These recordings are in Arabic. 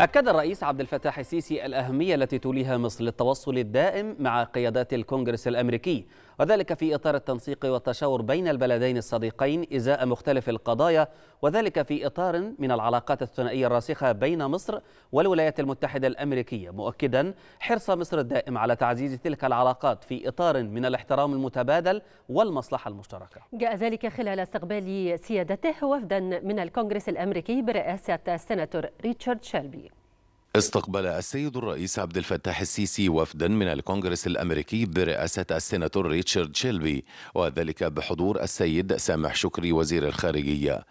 أكد الرئيس عبد الفتاح السيسي الأهمية التي توليها مصر للتوصل الدائم مع قيادات الكونغرس الأمريكي وذلك في إطار التنسيق والتشاور بين البلدين الصديقين إزاء مختلف القضايا وذلك في إطار من العلاقات الثنائية الراسخة بين مصر والولايات المتحدة الأمريكية مؤكدا حرص مصر الدائم على تعزيز تلك العلاقات في إطار من الاحترام المتبادل والمصلحة المشتركة جاء ذلك خلال استقبال سيادته وفدا من الكونغرس الأمريكي برئاسة السناتور ريتشارد شيلبي استقبل السيد الرئيس عبد الفتاح السيسي وفدا من الكونغرس الامريكي برئاسه السيناتور ريتشارد شيلبي وذلك بحضور السيد سامح شكري وزير الخارجيه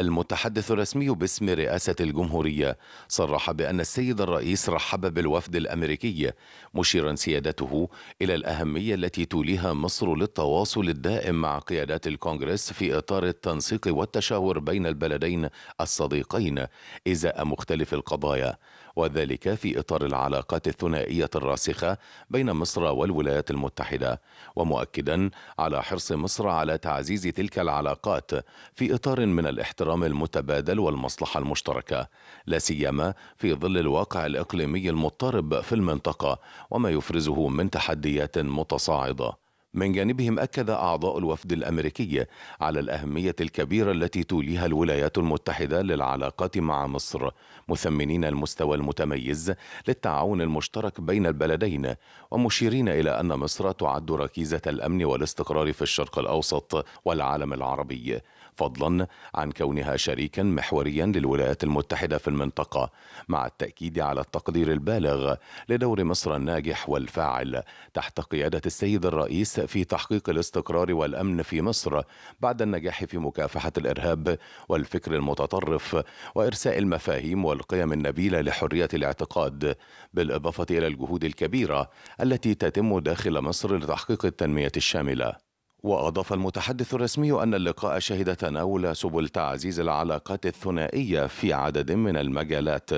المتحدث الرسمي باسم رئاسة الجمهورية صرح بأن السيد الرئيس رحب بالوفد الأمريكي مشيرا سيادته إلى الأهمية التي توليها مصر للتواصل الدائم مع قيادات الكونغرس في إطار التنسيق والتشاور بين البلدين الصديقين إزاء مختلف القضايا وذلك في إطار العلاقات الثنائية الراسخة بين مصر والولايات المتحدة ومؤكدا على حرص مصر على تعزيز تلك العلاقات في إطار من الاحترام الاحترام المتبادل والمصلحة المشتركة لا سيما في ظل الواقع الإقليمي المضطرب في المنطقة وما يفرزه من تحديات متصاعدة من جانبهم أكد أعضاء الوفد الأمريكي على الأهمية الكبيرة التي توليها الولايات المتحدة للعلاقات مع مصر مثمنين المستوى المتميز للتعاون المشترك بين البلدين ومشيرين إلى أن مصر تعد ركيزة الأمن والاستقرار في الشرق الأوسط والعالم العربي فضلا عن كونها شريكا محوريا للولايات المتحدة في المنطقة مع التأكيد على التقدير البالغ لدور مصر الناجح والفاعل تحت قيادة السيد الرئيس في تحقيق الاستقرار والامن في مصر بعد النجاح في مكافحه الارهاب والفكر المتطرف وارساء المفاهيم والقيم النبيله لحريه الاعتقاد بالاضافه الى الجهود الكبيره التي تتم داخل مصر لتحقيق التنميه الشامله وأضاف المتحدث الرسمي أن اللقاء شهد تناول سبل تعزيز العلاقات الثنائية في عدد من المجالات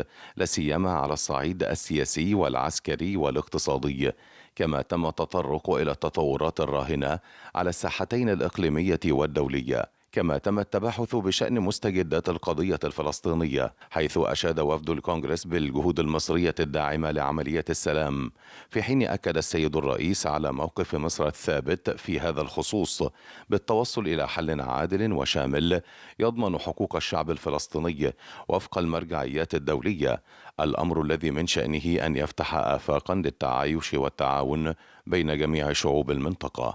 سيما على الصعيد السياسي والعسكري والاقتصادي كما تم التطرق إلى التطورات الراهنة على الساحتين الإقليمية والدولية كما تم التباحث بشأن مستجدات القضية الفلسطينية حيث أشاد وفد الكونغرس بالجهود المصرية الداعمة لعملية السلام في حين أكد السيد الرئيس على موقف مصر الثابت في هذا الخصوص بالتوصل إلى حل عادل وشامل يضمن حقوق الشعب الفلسطيني وفق المرجعيات الدولية الأمر الذي من شأنه أن يفتح آفاقا للتعايش والتعاون بين جميع شعوب المنطقة